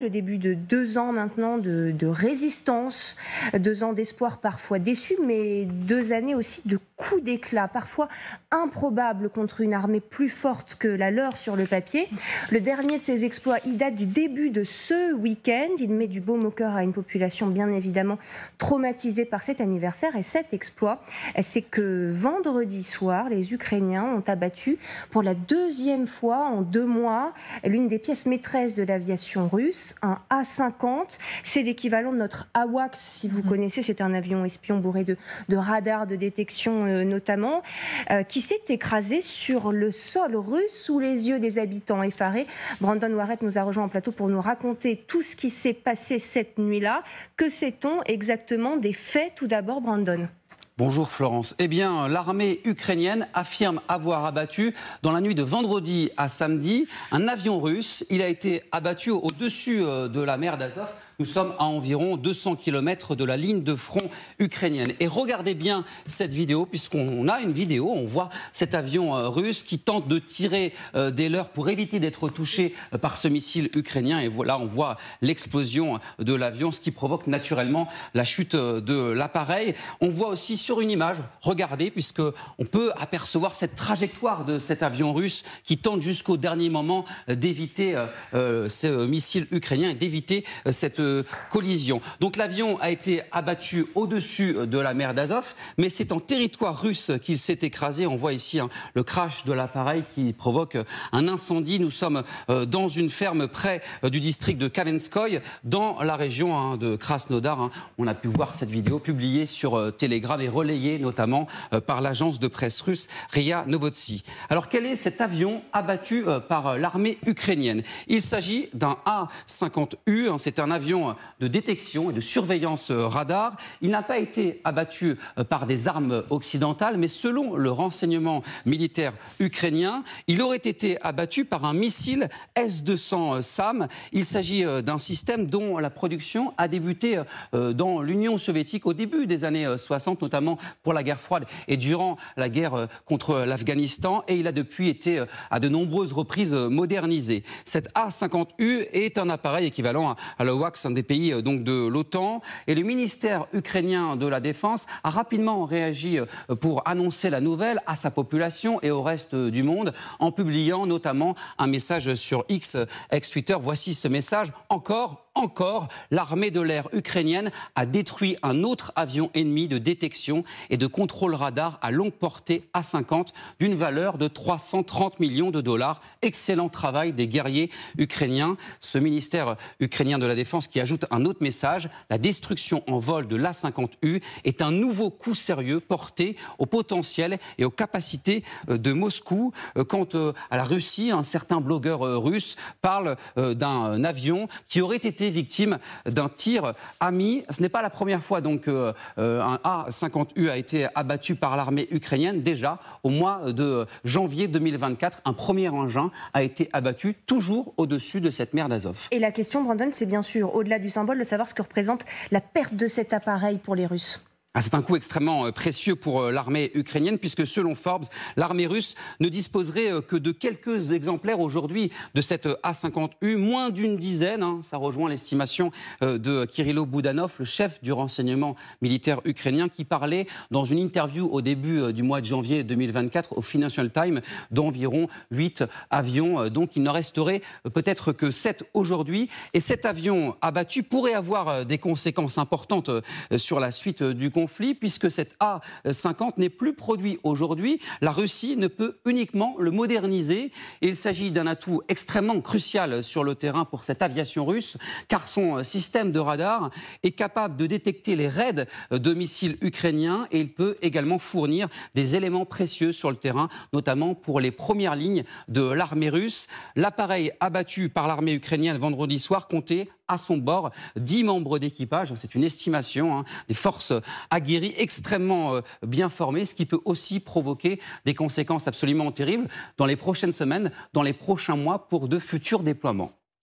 Le début de deux ans maintenant de, de résistance, deux ans d'espoir parfois déçu, mais deux années aussi de coup d'éclat, parfois improbable contre une armée plus forte que la leur sur le papier. Le dernier de ces exploits, il date du début de ce week-end. Il met du baume au cœur à une population bien évidemment traumatisée par cet anniversaire. Et cet exploit, c'est que vendredi soir, les Ukrainiens ont abattu pour la deuxième fois en deux mois l'une des pièces maîtresses de l'aviation russe, un A-50. C'est l'équivalent de notre AWACS, si vous mhm. connaissez. C'est un avion espion bourré de, de radars de détection euh, notamment, euh, qui s'est écrasé sur le sol russe sous les yeux des habitants effarés. Brandon Warrett nous a rejoint en plateau pour nous raconter tout ce qui s'est passé cette nuit-là. Que sait-on exactement des faits tout d'abord, Brandon Bonjour Florence. Eh bien, l'armée ukrainienne affirme avoir abattu dans la nuit de vendredi à samedi un avion russe. Il a été abattu au-dessus euh, de la mer d'Azov nous sommes à environ 200 km de la ligne de front ukrainienne. Et regardez bien cette vidéo, puisqu'on a une vidéo, on voit cet avion euh, russe qui tente de tirer euh, des leurs pour éviter d'être touché euh, par ce missile ukrainien. Et voilà, on voit l'explosion de l'avion, ce qui provoque naturellement la chute de l'appareil. On voit aussi sur une image, regardez, puisque on peut apercevoir cette trajectoire de cet avion russe qui tente jusqu'au dernier moment d'éviter ce missile ukrainien et d'éviter cette collision. Donc l'avion a été abattu au-dessus de la mer d'Azov, mais c'est en territoire russe qu'il s'est écrasé. On voit ici hein, le crash de l'appareil qui provoque un incendie. Nous sommes euh, dans une ferme près euh, du district de Kavenskoy, dans la région hein, de Krasnodar. Hein. On a pu voir cette vidéo publiée sur euh, Telegram et relayée notamment par l'agence de presse russe RIA Novotsi. Alors quel est cet avion abattu par l'armée ukrainienne Il s'agit d'un A-50U. C'est un avion de détection et de surveillance radar. Il n'a pas été abattu euh, par des armes occidentales, mais selon le renseignement militaire ukrainien, il aurait été abattu par un missile S-200 SAM. Il s'agit euh, d'un système dont la production a débuté euh, dans l'Union soviétique au début des années 60, notamment pour la guerre froide et durant la guerre contre l'Afghanistan. Et il a depuis été à de nombreuses reprises modernisé. Cette A-50U est un appareil équivalent à la des pays euh, donc de l'OTAN. Et le ministère ukrainien de la Défense a rapidement réagi euh, pour annoncer la nouvelle à sa population et au reste euh, du monde en publiant notamment un message sur X, ex-Twitter. Voici ce message encore encore, l'armée de l'air ukrainienne a détruit un autre avion ennemi de détection et de contrôle radar à longue portée A-50 d'une valeur de 330 millions de dollars. Excellent travail des guerriers ukrainiens. Ce ministère ukrainien de la Défense qui ajoute un autre message, la destruction en vol de l'A-50U est un nouveau coup sérieux porté au potentiel et aux capacités euh, de Moscou. Euh, Quant euh, à la Russie, un certain blogueur russe parle d'un avion qui aurait été victime d'un tir ami. Ce n'est pas la première fois donc euh, un A-50U a été abattu par l'armée ukrainienne. Déjà, au mois de janvier 2024, un premier engin a été abattu toujours au-dessus de cette mer d'Azov. Et la question, Brandon, c'est bien sûr, au-delà du symbole, de savoir ce que représente la perte de cet appareil pour les Russes. Ah, c'est un coup extrêmement euh, précieux pour euh, l'armée ukrainienne, puisque selon Forbes, l'armée russe ne disposerait euh, que de quelques exemplaires aujourd'hui de cette A-50U, moins d'une dizaine. Hein. Ça rejoint l'estimation de Kirillov Boudanov, le chef du renseignement militaire ukrainien, qui parlait dans une interview au début du mois de janvier 2024 au Financial Times d'environ 8 avions. Donc il n'en resterait peut-être que 7 aujourd'hui. Et cet avion abattu pourrait avoir des conséquences importantes sur la suite du conflit puisque cet A-50 n'est plus produit aujourd'hui. La Russie ne peut uniquement le moderniser. il s'agit d'un atout extrêmement crucial sur le terrain pour cette aviation russe, car son système de radar est capable de détecter les raids de missiles ukrainiens et il peut également fournir des éléments précieux sur le terrain, notamment pour les premières lignes de l'armée russe. L'appareil abattu par l'armée ukrainienne vendredi soir comptait à son bord 10 membres d'équipage, c'est une estimation, hein, des forces Guéri extrêmement euh, bien formé, ce qui peut aussi provoquer des conséquences absolument terribles dans les prochaines semaines, dans les prochains mois pour de futurs déploiements.